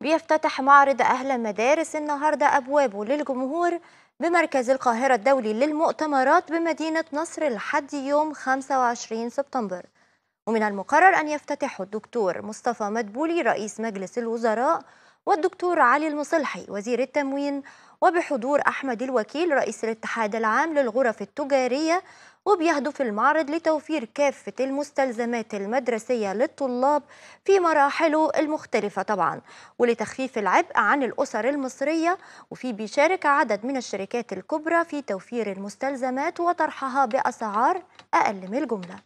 بيفتتح معرض أهل المدارس النهاردة أبوابه للجمهور بمركز القاهرة الدولي للمؤتمرات بمدينة نصر لحد يوم 25 سبتمبر ومن المقرر أن يفتتحه الدكتور مصطفى مدبولي رئيس مجلس الوزراء والدكتور علي المصلحي وزير التموين وبحضور أحمد الوكيل رئيس الاتحاد العام للغرف التجارية وبيهدف المعرض لتوفير كافة المستلزمات المدرسية للطلاب في مراحله المختلفة طبعا ولتخفيف العبء عن الأسر المصرية وفي بيشارك عدد من الشركات الكبرى في توفير المستلزمات وطرحها بأسعار أقل من الجملة